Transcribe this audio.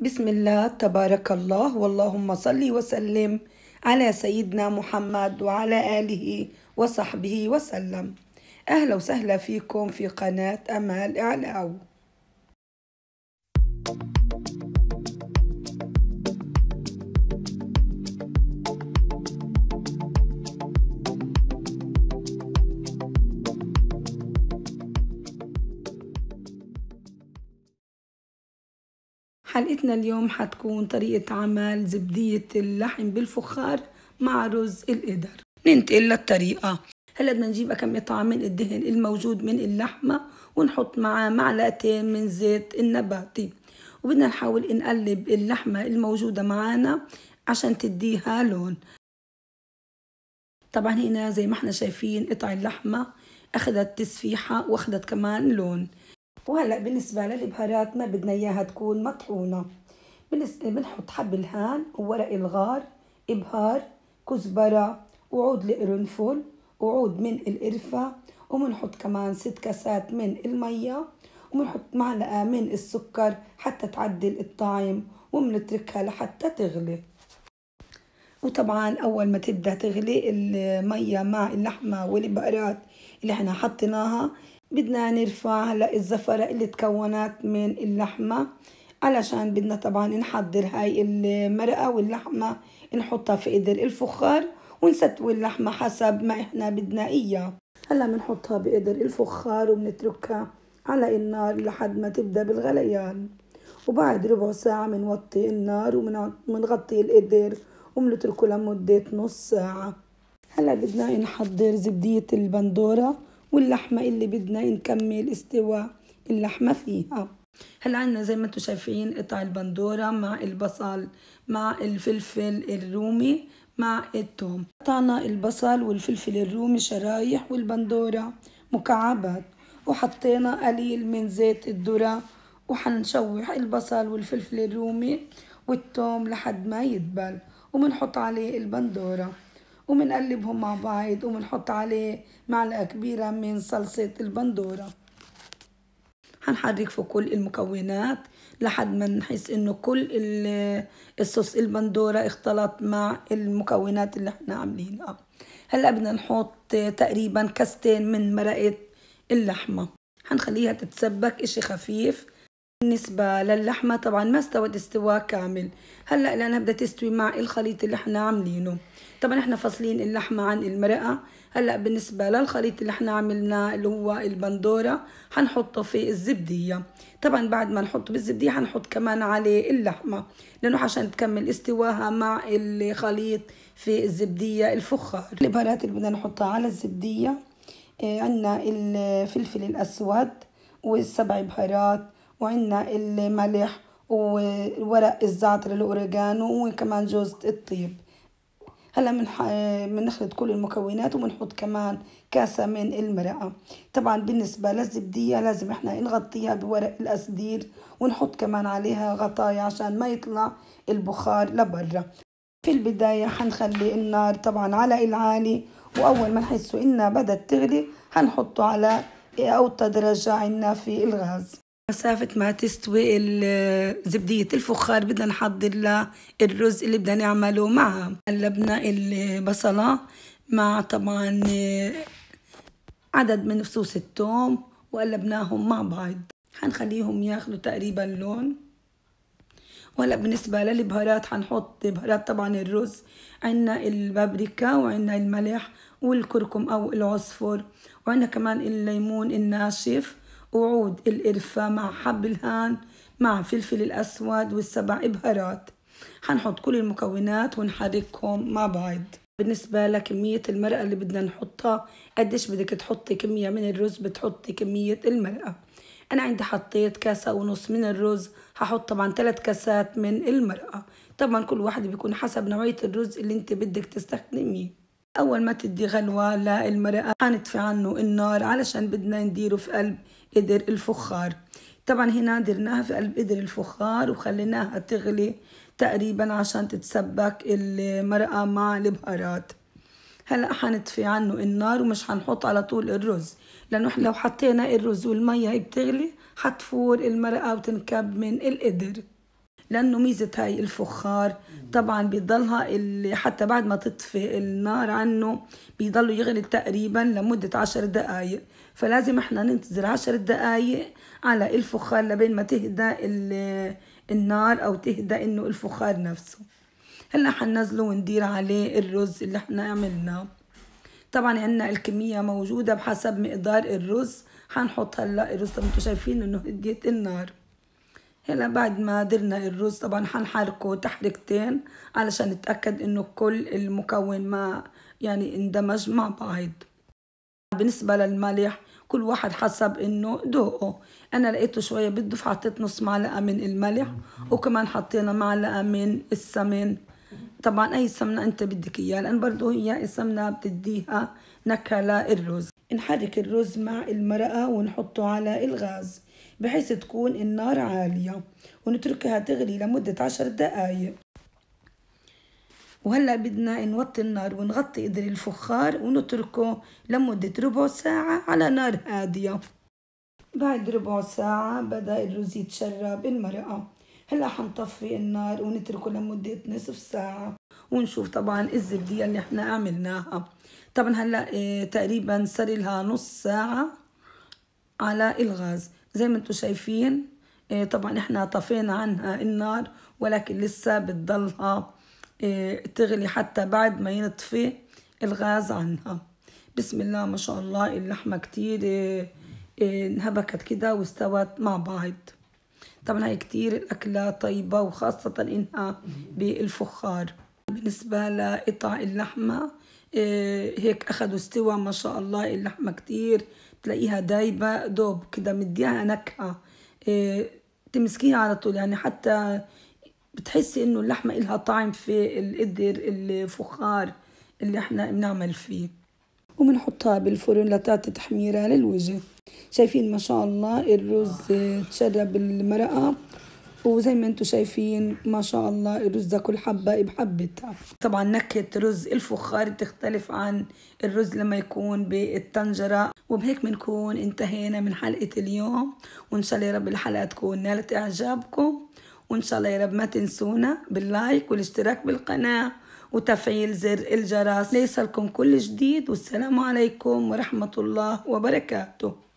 بسم الله تبارك الله واللهم صل وسلم على سيدنا محمد وعلى آله وصحبه وسلم أهلا وسهلا فيكم في قناة أمال إعلاو حلقتنا اليوم حتكون طريقة عمل زبدية اللحم بالفخار مع رز القدر ننتقل للطريقة هلا بدنا نجيب كم قطعة من الدهن الموجود من اللحمة ونحط معاه معلقتين من زيت النباتي وبدنا نحاول نقلب اللحمة الموجودة معانا عشان تديها لون طبعا هنا زي ما احنا شايفين قطع اللحمة اخذت تسفيحة واخذت كمان لون وهلأ بالنسبة للبهارات ما بدنا إياها تكون مطحونة بنحط حب الهان وورق الغار إبهار كزبرة وعود القرنفل وعود من القرفة وبنحط كمان ست كاسات من المية وبنحط معلقة من السكر حتى تعدل الطعم وبنتركها لحتى تغلي وطبعا أول ما تبدأ تغلي المية مع اللحمة والبقرات اللي احنا حطيناها بدنا نرفع هلا الزفرة اللي تكونت من اللحمة علشان بدنا طبعا نحضر هاي المرقة واللحمة نحطها في قدر الفخار ونستوي اللحمة حسب ما احنا بدنا اياه هلا بنحطها بقدر الفخار وبنتركها على النار لحد ما تبدأ بالغليان وبعد ربع ساعة بنوطي النار وبنغطي القدر وبنتركه لمدة نص ساعة هلا بدنا نحضر زبدية البندورة واللحمة اللي بدنا نكمل استوى اللحمة فيها هلا عنا زي ما انتم شايفين قطع البندورة مع البصل مع الفلفل الرومي مع التوم قطعنا البصل والفلفل الرومي شرايح والبندورة مكعبات وحطينا قليل من زيت الذرة وحنشوح البصل والفلفل الرومي والتوم لحد ما يدبل وبنحط عليه البندورة ومنقلبهم مع بعض ومنحط عليه معلقة كبيرة من صلصة البندورة هنحرك في كل المكونات لحد ما نحس انه كل الصوص البندورة اختلط مع المكونات اللي احنا عاملينها هلا بدنا نحط تقريبا كاستين من مرقة اللحمة هنخليها تتسبك اشي خفيف بالنسبة للحمة طبعا ما استوت استواء كامل هلأ لأنها بدها تستوي مع الخليط اللي احنا عاملينه طبعا احنا فاصلين اللحمة عن المرقة هلأ بالنسبة للخليط اللي احنا عملناه اللي هو البندورة هنحطه في الزبدية طبعا بعد ما نحطه بالزبدية هنحط كمان عليه اللحمة لأنه عشان تكمل استواها مع الخليط في الزبدية الفخار البهارات اللي بدنا نحطها على الزبدية إيه، عندنا الفلفل الأسود والسبع بهارات وعنا الملح وورق الزعتر الاوريجانو وكمان جوزة الطيب هلا بنخلط آه، كل المكونات وبنحط كمان كاسة من المرقة طبعا بالنسبة للزبدية لازم احنا نغطيها بورق الأسدير ونحط كمان عليها غطايا عشان ما يطلع البخار لبرا في البداية حنخلي النار طبعا على العالي وأول ما نحسوا إنها بدت تغلي هنحطه على أوطى درجة عنا في الغاز مسافة ما تستوي آه، زبدية الفخار بدنا نحضر للرز اللي بدنا نعمله معها قلبنا البصلة مع طبعا آه، عدد من فصوص الثوم وقلبناهم مع بعض حنخليهم ياخدوا تقريبا لون وهلا بالنسبة للبهارات حنحط بهارات طبعا الرز عنا البابريكا وعنا الملح والكركم أو العصفور وعنا كمان الليمون الناشف وعود القرفة مع حب الهان مع فلفل الأسود والسبع بهارات هنحط كل المكونات ونحركهم مع بعض بالنسبة لكمية المرقة اللي بدنا نحطها قديش بدك تحطي كمية من الرز بتحطي كمية المرقة أنا عندي حطيت كاسة ونص من الرز هحط طبعا ثلاث كاسات من المرقة طبعا كل واحد بيكون حسب نوعية الرز اللي انت بدك تستخدميه أول ما تدي غلوة للمرقة هندفي عنه النار علشان بدنا نديره في قلب قدر الفخار طبعا هنا درناها في قلب قدر الفخار وخليناها تغلي تقريبا عشان تتسبك المرقة مع البهارات هلا حنطفي عنه النار ومش حنحط على طول الرز لانه لو حطينا الرز والمية بتغلي حتفور المرقة وتنكب من القدر لانه ميزه هاي الفخار طبعا بيضلها اللي حتى بعد ما تطفي النار عنه بيضلوا يغلي تقريبا لمده عشر دقائق فلازم احنا ننتظر عشر دقائق على الفخار لبين ما تهدى النار او تهدى انه الفخار نفسه هلا حننزله وندير عليه الرز اللي احنا عملناه طبعا عندنا الكمية موجودة بحسب مقدار الرز حنحط هلا الرز طب انتوا شايفين انه هديت النار هلا بعد ما درنا الرز طبعا حنحركه تحركتين علشان نتأكد انه كل المكون ما يعني اندمج مع بعض بالنسبة للملح كل واحد حسب انه ذوقه انا لقيته شوية بالضف حطيت نص معلقة من الملح وكمان حطينا معلقة من السمن طبعا اي سمنة انت بدك اياها لان برضه هي السمنة بتديها نكهة للرز نحرك الرز مع المرقة ونحطه على الغاز بحيث تكون النار عالية ونتركها تغلي لمدة عشر دقايق وهلا بدنا نوطي النار ونغطي قدر الفخار ونتركه لمدة ربع ساعة على نار هادية بعد ربع ساعة بدأ الرز يتشرب المرقة هلا حنطفي النار ونتركه لمدة نصف ساعة ونشوف طبعا الزبدية اللي احنا عملناها طبعا هلا إيه، تقريبا صار لها نص ساعه على الغاز زي ما انتم شايفين إيه، طبعا احنا طفينا عنها النار ولكن لسه بتضلها إيه، تغلي حتى بعد ما ينطفي الغاز عنها بسم الله ما شاء الله اللحمه كتير انهبكت كده واستوت مع بعض طبعا هي كتير الأكلة طيبة وخاصة إنها بالفخار بالنسبة لقطع اللحمة آه، هيك أخذوا استوى ما شاء الله اللحمة كتير تلاقيها دايبة دوب كده مديها نكهة آه، تمسكيها على طول يعني حتى بتحسي انه اللحمة إلها طعم في القدر الفخار اللي احنا بنعمل فيه وبنحطها بالفرن لتعطي تحميرة للوجه شايفين ما شاء الله الرز آه، تشرب المرقة وزي ما انتم شايفين ما شاء الله الرز ده كل حبة بحبتها طبعا نكهة رز الفخار بتختلف عن الرز لما يكون بالطنجرة وبهيك بنكون انتهينا من حلقة اليوم وان شاء الله يا رب الحلقة تكون نالت اعجابكم وان شاء الله يا رب ما تنسونا باللايك والاشتراك بالقناة وتفعيل زر الجرس ليصلكم كل جديد والسلام عليكم ورحمة الله وبركاته